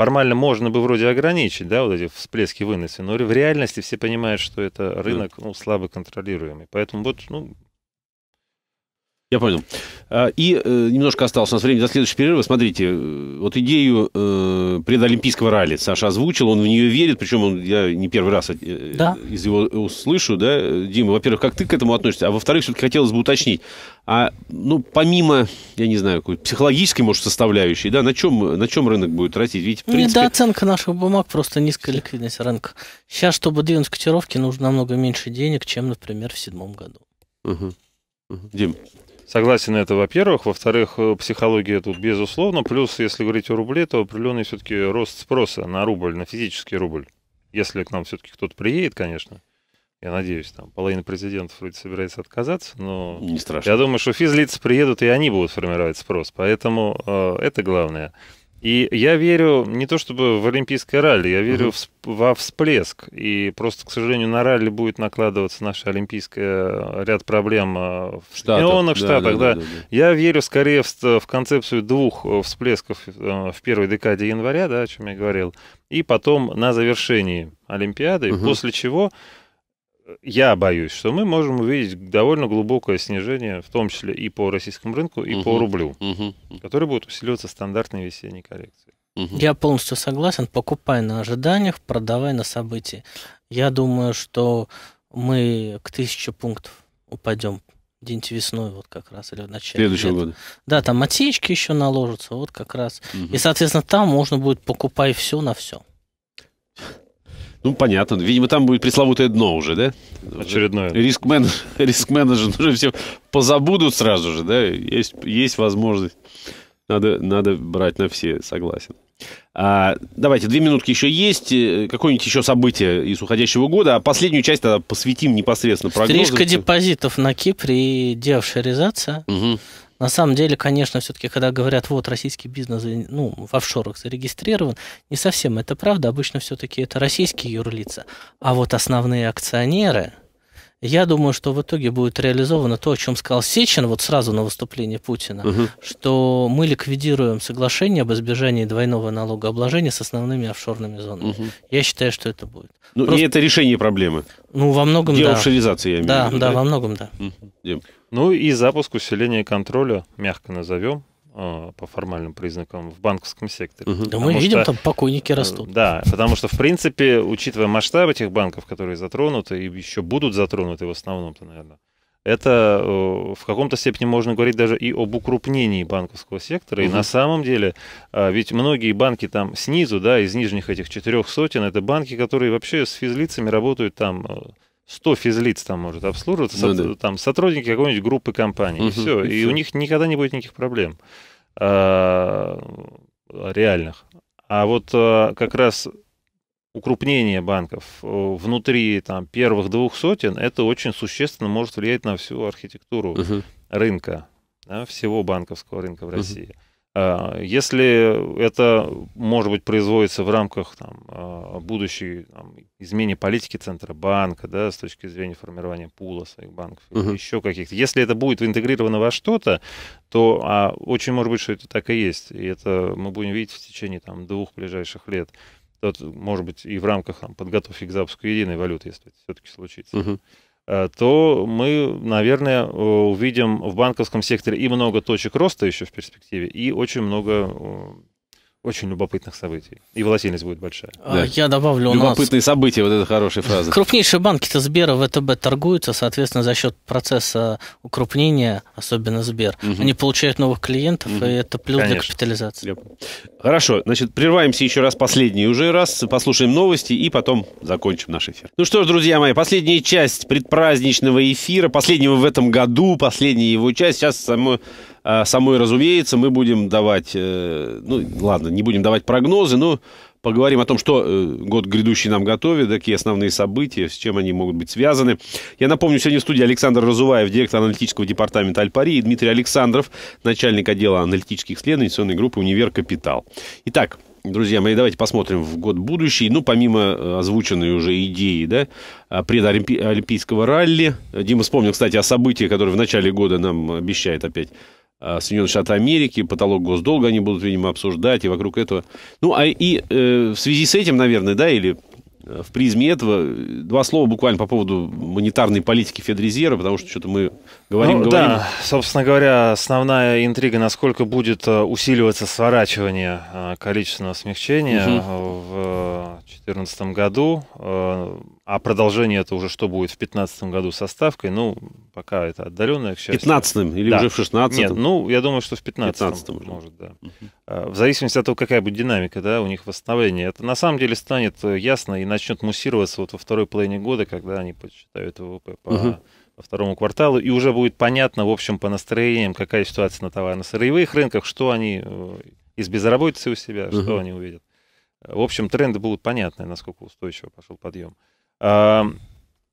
формально можно бы вроде ограничить, да, вот эти всплески выносы, но в реальности все понимают, что это рынок ну, слабо контролируемый. Поэтому вот, ну... Я понял. А, и э, немножко осталось у нас времени до следующего перерыва. Смотрите, э, вот идею э, предолимпийского ралли Саша озвучил, он в нее верит, причем он, я не первый раз да. из его услышу, да, Дима, во-первых, как ты к этому относишься, а во-вторых, все-таки хотелось бы уточнить, а, ну, помимо, я не знаю, какой психологической, может, составляющей, да, на чем, на чем рынок будет растить? Ведь, в ну, принципе... Недооценка наших бумаг, просто низкая ликвидность рынка. Сейчас, чтобы двинуть котировки, нужно намного меньше денег, чем, например, в седьмом году. Угу. Дим. Согласен это, во-первых. Во-вторых, э, психология тут безусловно. Плюс, если говорить о рубле, то определенный все-таки рост спроса на рубль, на физический рубль. Если к нам все-таки кто-то приедет, конечно. Я надеюсь, там половина президентов вроде собирается отказаться, но не страшно. я думаю, что физлицы приедут, и они будут формировать спрос. Поэтому э, это главное. И я верю не то чтобы в олимпийское ралли, я верю угу. uh во всплеск. И просто, к сожалению, на ралли будет накладываться наша олимпийская э, ряд проблем э, в штатах, Соединенных да, Штатах. Да, да, да. Да, да. Я верю скорее в, в концепцию двух э, всплесков в первой декаде января, да, о чем я говорил, и потом на завершении Олимпиады, угу. после чего я боюсь, что мы можем увидеть довольно глубокое снижение, в том числе и по российскому рынку, и угу. по рублю, угу. который будет усиливаться стандартной весенней коррекцией. Угу. Я полностью согласен. Покупай на ожиданиях, продавай на событии. Я думаю, что мы к тысяче пунктов упадем день весной, вот как раз, или в начале. Следующего лета. года. Да, там отсечки еще наложатся, вот как раз. Угу. И, соответственно, там можно будет покупай все на все. Ну, понятно. Видимо, там будет пресловутое дно уже, да? Очередное. Риск-мен... Риск-менеджер уже все позабудут сразу же, да? Есть, есть возможность. Надо, надо брать на все, согласен. А, давайте, две минутки еще есть. Э, какое-нибудь еще событие из уходящего года. А последнюю часть тогда посвятим непосредственно прогнозам. Стрижка депозитов на Кипре и деофшеризация. Угу. На самом деле, конечно, все-таки, когда говорят, вот российский бизнес э, ну, в офшорах зарегистрирован, не совсем это правда. Обычно все-таки это российские юрлица. А вот основные акционеры, я думаю, что в итоге будет реализовано то, о чем сказал Сечин вот сразу на выступлении Путина, угу. что мы ликвидируем соглашение об избежании двойного налогообложения с основными офшорными зонами. Угу. Я считаю, что это будет. Ну, Просто... и это решение проблемы. Ну, во многом Деофшоризация, да. я имею в виду. Да, да, во многом да. Угу. Ну и запуск усиления контроля, мягко назовем, э, по формальным признакам в банковском секторе. Да мы видим, там покойники э, растут. Да, потому что, в принципе, учитывая масштаб этих банков, которые затронуты и еще будут затронуты в основном-то, наверное, это э, в каком-то степени можно говорить даже и об укрупнении банковского сектора. Угу. И на самом деле, ведь многие банки там снизу, да, из нижних этих четырех сотен, это банки, которые вообще с физлицами работают там 100 физлиц там может обслуживаться, ну, со, да. там сотрудники какой-нибудь группы компаний, угу, и все. И, все. у них никогда не будет никаких проблем а, реальных. А вот а, как раз укрупнение банков э, внутри там, первых двух сотен, это очень существенно может влиять на всю архитектуру угу. рынка, да, всего банковского рынка в России. Угу. А, если это, может быть, производится в рамках там, а, будущей там, измене политики центробанка, да, с точки зрения формирования пула своих банков, угу. еще каких-то. Если это будет интегрировано во что-то, то а, очень может быть, что это так и есть. И это мы будем видеть в течение там, двух ближайших лет. Тот, может быть, и в рамках там, подготовки к запуску единой валюты, если это все-таки случится. Угу. Э, то мы, наверное, э, увидим в банковском секторе и много точек роста еще в перспективе, и очень много э, очень любопытных событий. И волатильность будет большая. А, да. Я добавлю Любопытные нас... события, вот это хорошая фраза. Крупнейшие банки-то Сбера, ВТБ торгуются, соответственно, за счет процесса укрупнения, особенно Сбер. Угу. Они получают новых клиентов, угу. и это плюс Конечно. для капитализации. Хорошо, значит, прерваемся еще раз последний уже раз, послушаем новости и потом закончим наш эфир. Ну что ж, друзья мои, последняя часть предпраздничного эфира, последнего в этом году, последняя его часть. Сейчас само Э, самой, разумеется, мы будем давать, э, ну, ладно, не будем давать прогнозы, но поговорим о том, что э, год грядущий нам готовит, какие основные события, с чем они могут быть связаны. Я напомню, сегодня в студии Александр Разуваев, директор аналитического департамента Альпари, и Дмитрий Александров, начальник отдела аналитических исследований инвестиционной группы «Универ Капитал». Итак, друзья мои, давайте посмотрим в год будущий. Ну, помимо озвученной уже идеи, да, а, предолимпийского ралли. Дима вспомнил, кстати, о событии, которое в начале года нам обещает опять а, Соединенных Штатов Америки, потолок госдолга они будут, видимо, обсуждать, и вокруг этого. Ну, а и э, в связи с этим, наверное, да, или э, в призме этого, два слова буквально по поводу монетарной политики Федрезерва, потому что что-то мы Говорим, ну, говорим. Да, собственно говоря, основная интрига, насколько будет э, усиливаться сворачивание э, количественного смягчения угу. в 2014 году, а продолжение это уже что будет в 2015 году со ставкой, ну, пока это отдаленное, к счастью. 15 или да. уже в 16 Нет, ну, я думаю, что в 15 15 может, да. Угу. В зависимости от того, какая будет динамика, да, у них восстановления, Это на самом деле станет ясно и начнет муссироваться вот во второй половине года, когда они подсчитают ВВП по... Угу по второму кварталу, и уже будет понятно, в общем, по настроениям, какая ситуация на товарно-сырьевых рынках, что они э, из безработицы у себя, угу. что они увидят. Э, в общем, тренды будут понятны, насколько устойчиво пошел подъем. А,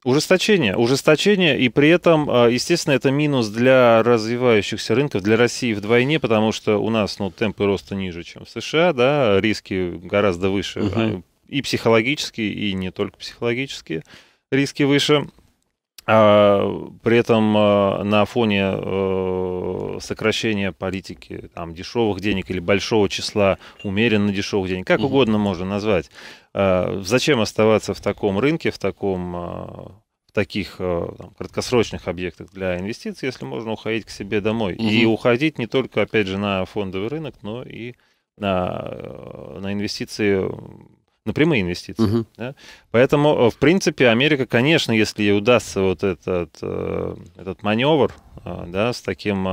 ужесточение. Ужесточение, и при этом, а, естественно, это минус для развивающихся рынков, для России вдвойне, потому что у нас ну, темпы роста ниже, чем в США, да, риски гораздо выше, угу. и психологические, и не только психологические риски выше. А, при этом а, на фоне э, сокращения политики там, дешевых денег или большого числа умеренно дешевых денег, как угодно можно назвать, а, зачем оставаться в таком рынке, в таком в таких там, краткосрочных объектах для инвестиций, если можно уходить к себе домой. Угу. И уходить не только, опять же, на фондовый рынок, но и на, э, на инвестиции на прямые инвестиции. Угу. Да? Поэтому, э, в принципе, Америка, конечно, если ей удастся вот этот, э, этот маневр э, да, с таким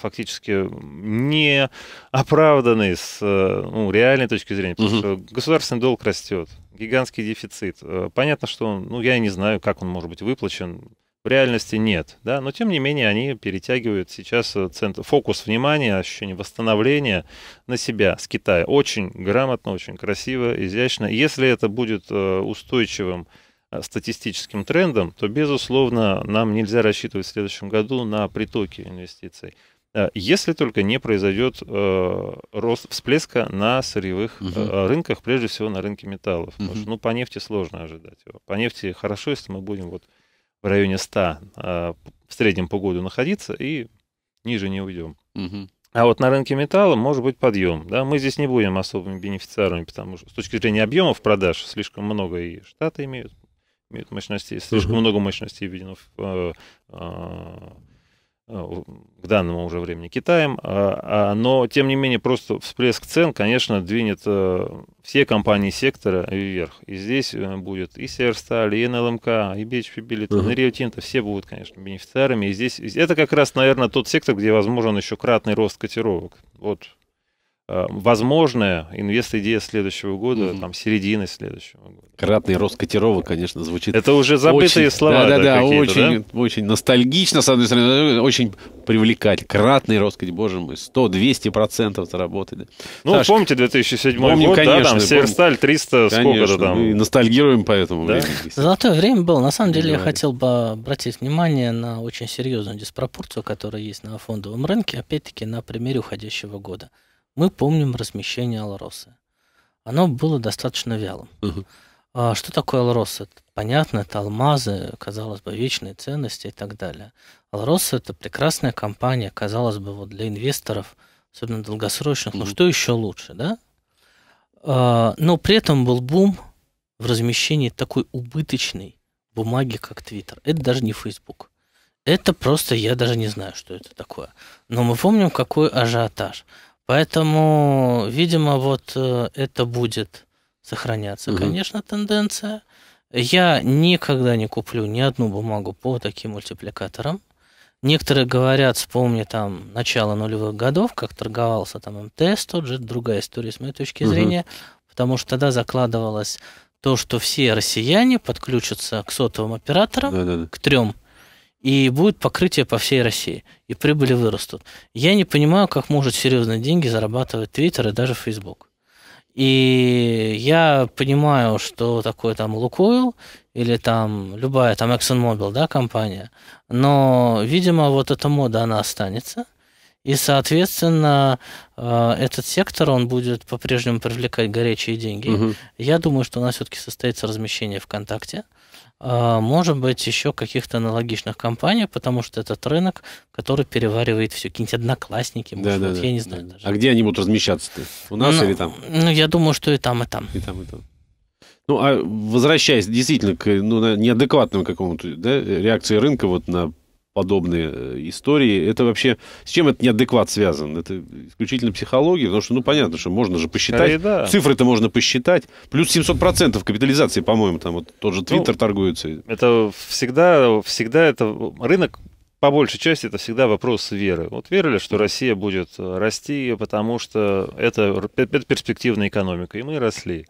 фактически неоправданный с ну, реальной точки зрения, потому что государственный долг растет, гигантский дефицит. Понятно, что, ну, я не знаю, как он может быть выплачен в реальности нет, да, но тем не менее они перетягивают сейчас э, центр, фокус внимания, ощущение восстановления на себя с Китая. Очень грамотно, очень красиво, изящно. Если это будет э, устойчивым э, статистическим трендом, то, безусловно, нам нельзя рассчитывать в следующем году на притоки инвестиций. Если только не произойдет рост всплеска на сырьевых угу. э, рынках, прежде всего на рынке металлов. Угу. Потому что ну, по нефти сложно ожидать его. По нефти хорошо, если мы будем вот в районе 100 а, в среднем по году находиться, и ниже не уйдем. Угу. А вот на рынке металла может быть подъем. Да? Мы здесь не будем особыми бенефициарами, потому что с точки зрения объемов продаж слишком много и Штаты имеют, имеют мощностей, слишком угу. много мощностей введено в, э, а, Э, к данному уже времени Китаем. А, а, но, тем не менее, просто всплеск цен, конечно, двинет э, все компании сектора вверх. И здесь э, будет и Северсталь, и НЛМК, эм и BHP Billiton, uh-huh. и Rio Tinto. Все будут, конечно, бенефициарами. И здесь это как раз, наверное, тот сектор, где возможен еще кратный рост котировок. Вот Э, возможная инвест-идея следующего года, mm-hmm. там, середины следующего года. Кратный рост котировок, конечно, звучит. Это уже забытые очень, слова. Да, да, да, очень, да? очень ностальгично, с одной стороны, э, очень привлекательно. Кратный рост, боже мой, 100-200 процентов заработали. Ну, Саш, помните 2007 помним, год, конечно, да, там, Северсталь 300, конечно, сколько-то там. Мы ностальгируем по этому да? времени. Золотое время было. На самом деле, я хотел бы обратить внимание на очень серьезную диспропорцию, которая есть на фондовом рынке, опять-таки, на примере уходящего года. Мы помним размещение Алросы. Оно было достаточно вялым. Угу. А что такое Алрос? Понятно, это алмазы, казалось бы, вечные ценности и так далее. Алрос это прекрасная компания, казалось бы, вот для инвесторов, особенно долгосрочных. Mm-hmm. Ну что еще лучше, да? А, но при этом был бум в размещении такой убыточной бумаги, как Твиттер. Это даже не Фейсбук. Это просто, я даже не знаю, что это такое. Но мы помним, какой ажиотаж. Поэтому, видимо, вот э, это будет сохраняться, угу. конечно, тенденция. Я никогда не куплю ни одну бумагу по таким мультипликаторам. Некоторые говорят, вспомни там начало нулевых годов, как торговался там МТС тот же, другая история с моей точки зрения, угу. потому что тогда закладывалось то, что все россияне подключатся к сотовым операторам, да, да, да. к трем и будет покрытие по всей России, и прибыли вырастут. Я не понимаю, как может серьезные деньги зарабатывать Твиттер и даже Фейсбук. И я понимаю, что такое там Лукойл или там любая там ExxonMobil, да, компания, но, видимо, вот эта мода, она останется, и, соответственно, э, этот сектор, он будет по-прежнему привлекать горячие деньги. Угу. Я думаю, что у нас все-таки состоится размещение ВКонтакте, а, может быть, еще каких-то аналогичных компаний, потому что этот рынок, который переваривает все, какие-нибудь одноклассники, может, да, да, вот, да, я не знаю да. даже. А где они будут размещаться-то? У нас ну, или там? Ну, я думаю, что и там, и там. И там, и там. Ну, а возвращаясь действительно к ну, неадекватному какому-то да, реакции рынка вот на подобные э, истории. Это вообще... С чем это неадекват связан? Это исключительно психология, потому что, ну, понятно, что можно же посчитать. Да. Цифры-то можно посчитать. Плюс 700% капитализации, по-моему, там вот тот же ну, Твиттер ну, торгуется. Это всегда, всегда это... Рынок по большей части это всегда вопрос веры. Вот верили, что Россия будет э, расти, потому что это, это перспективная экономика, и мы росли.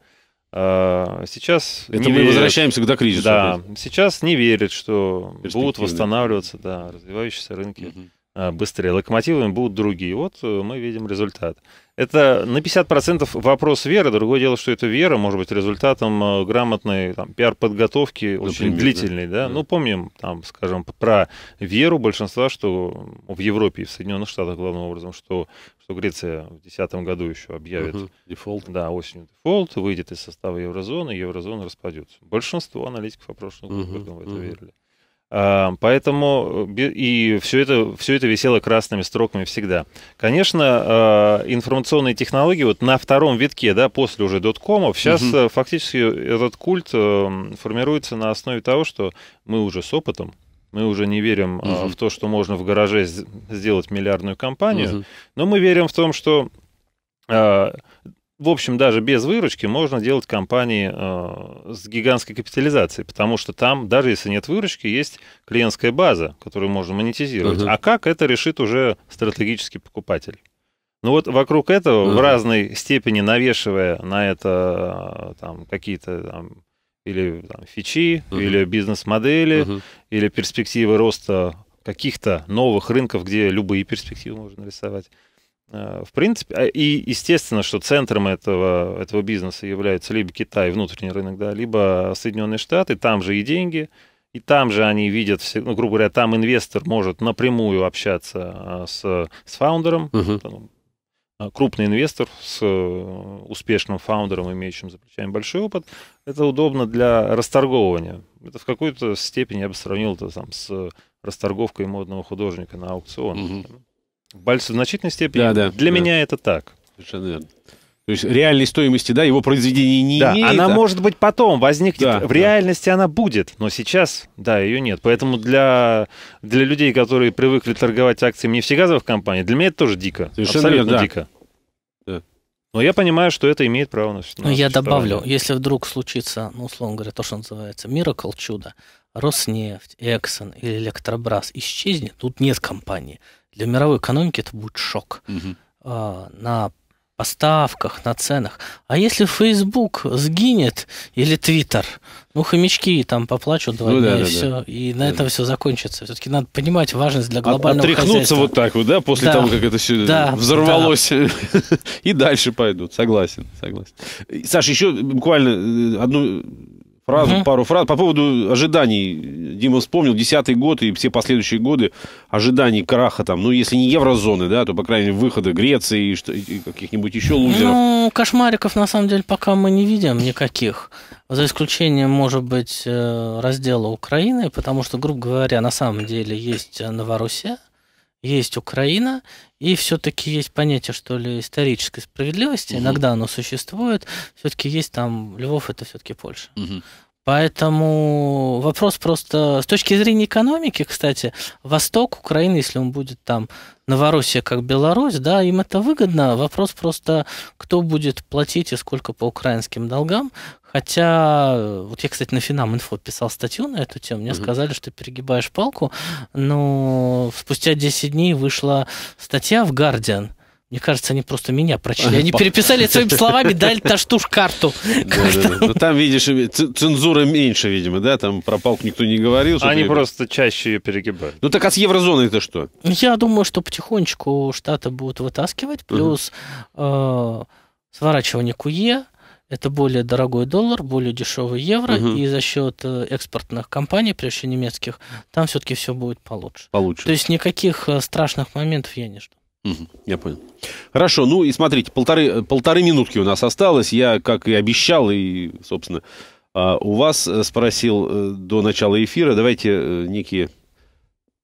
А, сейчас это не мы верят, возвращаемся к докризису. Да, опять. сейчас не верят, что будут восстанавливаться да, развивающиеся рынки. Угу. Э, быстрее. Локомотивами будут другие. Вот э, мы видим результат. Это на 50% вопрос веры. Другое дело, что эта вера может быть результатом э, грамотной там, пиар-подготовки, очень Например, длительной. Да? Да? да. Ну, помним, там, скажем, про веру большинства, что в Европе и в Соединенных Штатах, главным образом, что, что Греция в 2010 году еще объявит... Угу. Дефолт. Да, осенью дефолт, выйдет из состава еврозоны, и еврозона распадется. Большинство аналитиков опрошенных году в это угу. верили. Эм, поэтому э, и все это, все это висело красными строками всегда. Конечно, э, информационные технологии вот на втором витке, да, после уже доткомов, сейчас угу. фактически этот культ формируется на основе того, что мы уже с опытом, мы уже не верим угу. в то, что можно в гараже сделать миллиардную компанию, угу. но мы верим в том, что в общем, даже без выручки можно делать компании э, с гигантской капитализацией, потому что там, даже если нет выручки, есть клиентская база, которую можно монетизировать. Uh-huh. А как это решит уже стратегический покупатель? Ну вот вокруг этого, uh-huh. в разной степени навешивая на это э, там, какие-то там, или там, фичи, uh-huh. или бизнес-модели, uh-huh. или перспективы роста каких-то новых рынков, где любые перспективы можно рисовать. Э, в принципе, а, и естественно, что центром этого, этого бизнеса является либо Китай, внутренний рынок, да, либо Соединенные Штаты, там же и деньги, и там же они видят, все, ну, грубо говоря, там инвестор может напрямую общаться а, с, с фаундером, uh крупный инвестор с э, успешным фаундером, имеющим за плечами большой опыт, это удобно для расторговывания. Это в какой-то степени я бы сравнил это там, с расторговкой модного художника на аукцион. Угу. Больш... В значительной степени. Да, да, Для да. меня это так. Совершенно верно. То есть реальной стоимости, да, его произведение не да, имеет. Она а... может быть потом возникнет. Да, в да. реальности она будет, но сейчас, да, ее нет. Поэтому для, для людей, которые привыкли торговать акциями нефтегазовых компаний, для меня это тоже дико. Совершенно абсолютно верно, да. дико. Да. Но я понимаю, что это имеет право на все. Ну, я добавлю, если вдруг случится, ну, условно говоря, то, что называется миракл чудо, Роснефть, Эксон или Электробрас исчезнет, тут нет компании. Для мировой экономики это будет шок. Угу. на поставках, на ценах. А если Facebook сгинет или Twitter, ну хомячки там поплачут два ну, дня да, и да, все, да. и на да. этом все закончится. Все-таки надо понимать важность для глобального Отряхнуться хозяйства. вот так вот, да, после да. того, как это все да. взорвалось, да. и дальше пойдут. Согласен, согласен. Саша, еще буквально э, одну Фразу, угу. Пару фраз по поводу ожиданий. Дима вспомнил, 10 год и все последующие годы ожиданий краха там, ну, если не еврозоны, да, то, по крайней мере, выхода Греции и, и каких-нибудь еще лузеров. Ну, кошмариков, на самом деле, пока мы не видим никаких. За исключением, может быть, э, раздела Украины, потому что, грубо говоря, на самом деле есть Новороссия, есть Украина, и все-таки есть понятие, что ли, исторической справедливости. Угу. Иногда оно существует. Все-таки есть там Львов, это все-таки Польша. Угу. Поэтому вопрос просто с точки зрения экономики, кстати, Восток Украины, если он будет там Новороссия как Беларусь, да, им это выгодно. Вопрос просто, кто будет платить и сколько по украинским долгам. Хотя, вот я, кстати, на Финам Инфо писал статью на эту тему, мне mm сказали, что перегибаешь палку, но спустя 10 дней вышла статья в Гардиан. Мне кажется, они просто меня прочли. Они переписали своими словами, дали таштуш карту. Ну, там, видишь, цензура меньше, видимо, да? Там про палку никто не говорил. Они просто чаще ее перегибают. Ну так а с еврозоной это что? Я думаю, что потихонечку штаты будут вытаскивать, плюс э, сворачивание КУЕ, это более дорогой доллар, более дешевый евро, угу. и за счет э, экспортных компаний, прежде всего немецких, там все-таки все будет получше. Получше. То есть никаких э, страшных моментов я не жду я понял. Хорошо, ну и смотрите, полторы, полторы минутки у нас осталось. Я, как и обещал, и, собственно, а, у вас э, спросил э, до начала эфира. Давайте э, некие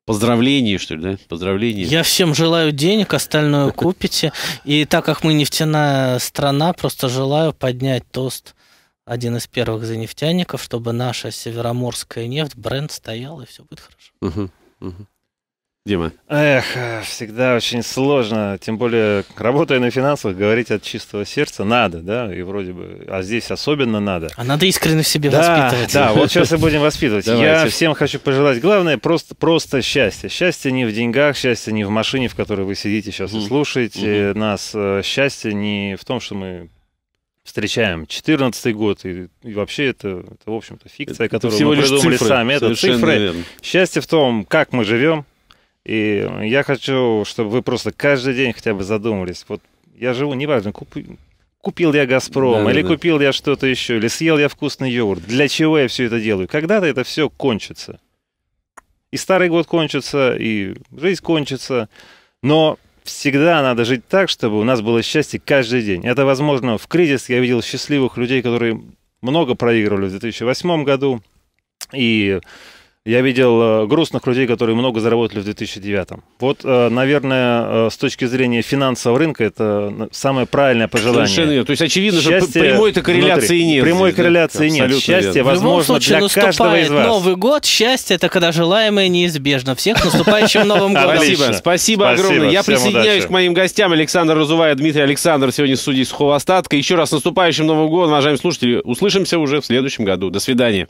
Поздравления, что ли, да? Поздравления. Я всем желаю денег, остальное купите. И так как мы нефтяная страна, просто желаю поднять тост один из первых за нефтяников, чтобы наша североморская нефть, бренд стоял, и все будет хорошо. Угу, угу. Дима? Эх, всегда очень сложно, тем более, работая на финансах, говорить от чистого сердца надо, да, и вроде бы, а здесь особенно надо. А надо искренне в себе да, воспитывать. Да, вот сейчас и будем воспитывать. Давайте. Я всем хочу пожелать, главное, просто, просто счастье. Счастье не в деньгах, счастье не в машине, в которой вы сидите сейчас и слушаете нас. Э, счастье не в том, что мы встречаем 14 год, и, и вообще это, это, в общем-то, фикция, это которую мы придумали цифры, сами. Это цифры. Верно. Счастье в том, как мы живем, и я хочу, чтобы вы просто каждый день хотя бы задумались. Вот я живу, неважно, купи, купил я «Газпром», да, или да. купил я что-то еще, или съел я вкусный йогурт. Для чего я все это делаю? Когда-то это все кончится. И старый год кончится, и жизнь кончится. Но всегда надо жить так, чтобы у нас было счастье каждый день. Это возможно в кризис. Я видел счастливых людей, которые много проигрывали в 2008 году. И я видел э, грустных людей, которые много заработали в 2009. Вот, э, наверное, э, с точки зрения финансового рынка, это самое правильное пожелание. Совершенно верно. То есть, очевидно, Счастье что прямой-то корреляции внутри. нет. Прямой здесь, корреляции да? нет. Абсолютно Счастье, верно. возможно, в любом случае, наступает Новый год. Счастье – это когда желаемое неизбежно. Всех наступающим Новым годом. Спасибо. Спасибо огромное. Я присоединяюсь к моим гостям. Александр Разувая, Дмитрий Александр сегодня судей сухого остатка. Еще раз наступающим Новым годом, уважаемые слушатели. Услышимся уже в следующем году. До свидания.